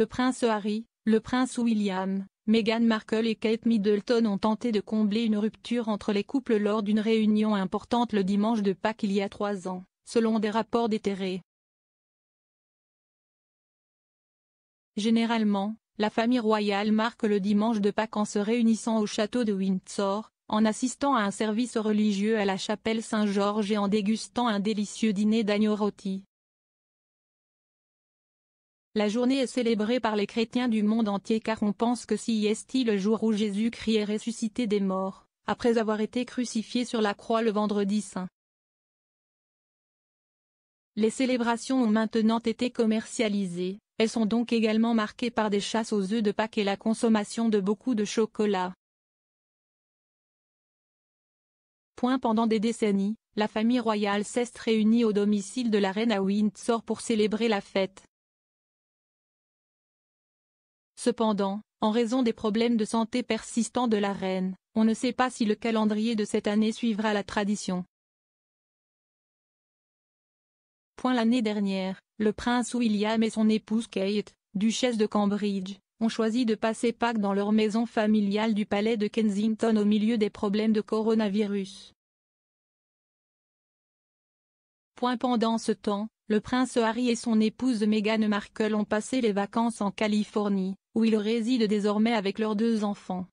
Le prince Harry, le prince William, Meghan Markle et Kate Middleton ont tenté de combler une rupture entre les couples lors d'une réunion importante le dimanche de Pâques il y a trois ans, selon des rapports déterrés. Généralement, la famille royale marque le dimanche de Pâques en se réunissant au château de Windsor, en assistant à un service religieux à la chapelle Saint-Georges et en dégustant un délicieux dîner d'agneau rôti. La journée est célébrée par les chrétiens du monde entier car on pense que s'y est-il le jour où Jésus-Christ est ressuscité des morts, après avoir été crucifié sur la croix le vendredi saint. Les célébrations ont maintenant été commercialisées, elles sont donc également marquées par des chasses aux œufs de Pâques et la consommation de beaucoup de chocolat. Point pendant des décennies, la famille royale s'est réunie au domicile de la reine à Windsor pour célébrer la fête. Cependant, en raison des problèmes de santé persistants de la reine, on ne sait pas si le calendrier de cette année suivra la tradition. L'année dernière, le prince William et son épouse Kate, duchesse de Cambridge, ont choisi de passer Pâques dans leur maison familiale du palais de Kensington au milieu des problèmes de coronavirus. Pendant ce temps, le prince Harry et son épouse Meghan Markle ont passé les vacances en Californie, où ils résident désormais avec leurs deux enfants.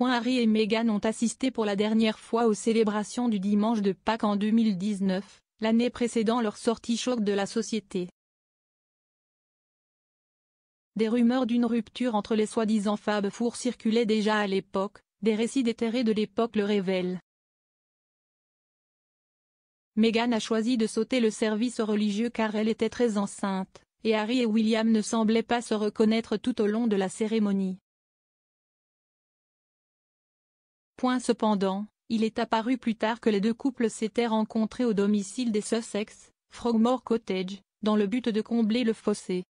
Harry et Meghan ont assisté pour la dernière fois aux célébrations du dimanche de Pâques en 2019, l'année précédant leur sortie choc de la société. Des rumeurs d'une rupture entre les soi-disant Fab Four circulaient déjà à l'époque, des récits déterrés de l'époque le révèlent. Meghan a choisi de sauter le service religieux car elle était très enceinte, et Harry et William ne semblaient pas se reconnaître tout au long de la cérémonie. Point cependant, il est apparu plus tard que les deux couples s'étaient rencontrés au domicile des Sussex, Frogmore Cottage, dans le but de combler le fossé.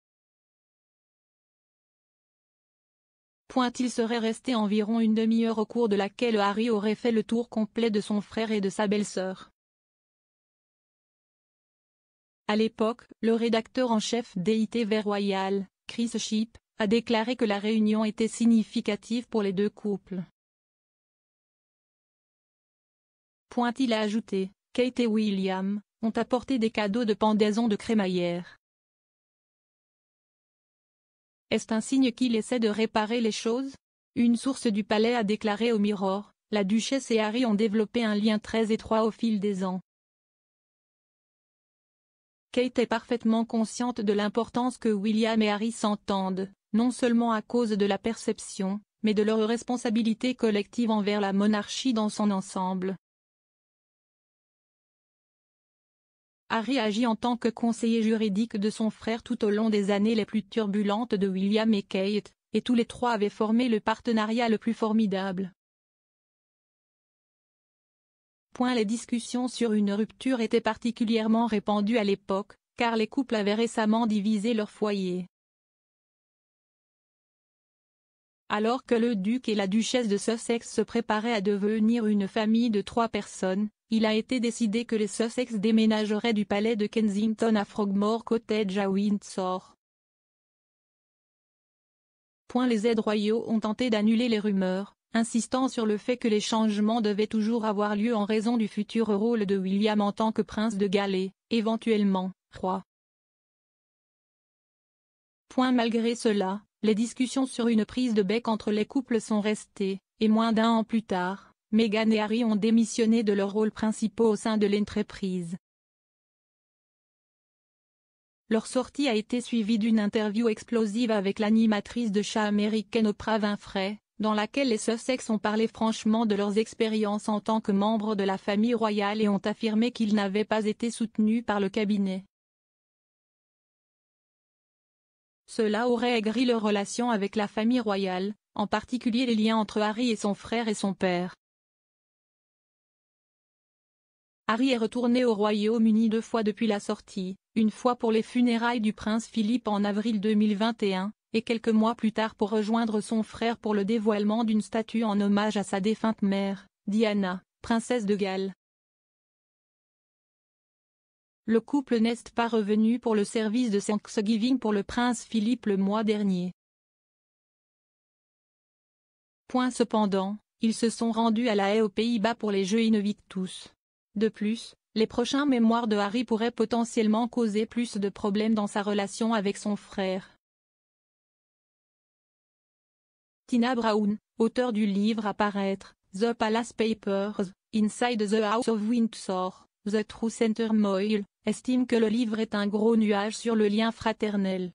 Point il serait resté environ une demi-heure au cours de laquelle Harry aurait fait le tour complet de son frère et de sa belle-sœur. À l'époque, le rédacteur en chef d'ITV Royal, Chris Sheep, a déclaré que la réunion était significative pour les deux couples. Point il a ajouté, Kate et William, ont apporté des cadeaux de pendaison de crémaillère. Est-ce un signe qu'il essaie de réparer les choses Une source du palais a déclaré au Mirror, la duchesse et Harry ont développé un lien très étroit au fil des ans. Kate est parfaitement consciente de l'importance que William et Harry s'entendent, non seulement à cause de la perception, mais de leur responsabilité collective envers la monarchie dans son ensemble. Harry agit en tant que conseiller juridique de son frère tout au long des années les plus turbulentes de William et Kate, et tous les trois avaient formé le partenariat le plus formidable les discussions sur une rupture étaient particulièrement répandues à l'époque, car les couples avaient récemment divisé leur foyer. Alors que le duc et la duchesse de Sussex se préparaient à devenir une famille de trois personnes, il a été décidé que les Sussex déménageraient du palais de Kensington à Frogmore Cottage à Windsor. Point les aides royaux ont tenté d'annuler les rumeurs, insistant sur le fait que les changements devaient toujours avoir lieu en raison du futur rôle de William en tant que prince de Galles, éventuellement, roi. Point malgré cela, les discussions sur une prise de bec entre les couples sont restées, et moins d'un an plus tard, Meghan et Harry ont démissionné de leurs rôles principaux au sein de l'entreprise. Leur sortie a été suivie d'une interview explosive avec l'animatrice de chat américaine Oprah Winfrey, dans laquelle les Sussex ont parlé franchement de leurs expériences en tant que membres de la famille royale et ont affirmé qu'ils n'avaient pas été soutenus par le cabinet. Cela aurait aigri leurs relations avec la famille royale, en particulier les liens entre Harry et son frère et son père. Harry est retourné au Royaume-Uni deux fois depuis la sortie, une fois pour les funérailles du prince Philippe en avril 2021, et quelques mois plus tard pour rejoindre son frère pour le dévoilement d'une statue en hommage à sa défunte mère, Diana, princesse de Galles. Le couple n'est pas revenu pour le service de Thanksgiving pour le prince Philippe le mois dernier. Point cependant, ils se sont rendus à La haie aux Pays-Bas pour les Jeux Invictus. De plus, les prochains mémoires de Harry pourraient potentiellement causer plus de problèmes dans sa relation avec son frère. Tina Brown, auteur du livre à paraître, The Palace Papers, Inside the House of Windsor, The True Center Moyle, estime que le livre est un gros nuage sur le lien fraternel.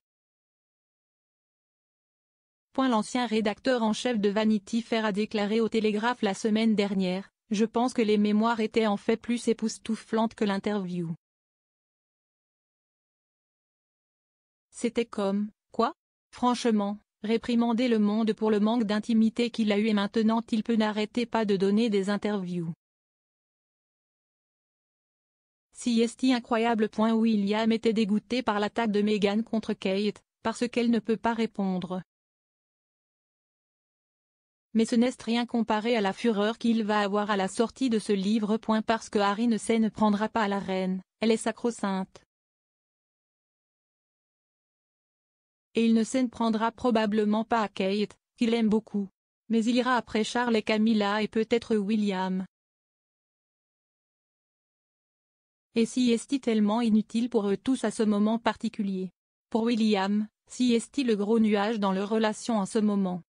L'ancien rédacteur en chef de Vanity Fair a déclaré au Télégraphe la semaine dernière, je pense que les mémoires étaient en fait plus époustouflantes que l'interview. C'était comme, quoi Franchement, réprimander le monde pour le manque d'intimité qu'il a eu et maintenant il peut n'arrêter pas de donner des interviews. Si incroyable. Point William était dégoûté par l'attaque de Meghan contre Kate, parce qu'elle ne peut pas répondre. Mais ce n'est rien comparé à la fureur qu'il va avoir à la sortie de ce livre. Point parce que Harry ne sait ne prendra pas la reine, elle est sacro-sainte. et il ne s'en prendra probablement pas à Kate, qu'il aime beaucoup. Mais il ira après Charles et Camilla et peut-être William. Et si est-il tellement inutile pour eux tous à ce moment particulier Pour William, si est-il le gros nuage dans leur relation en ce moment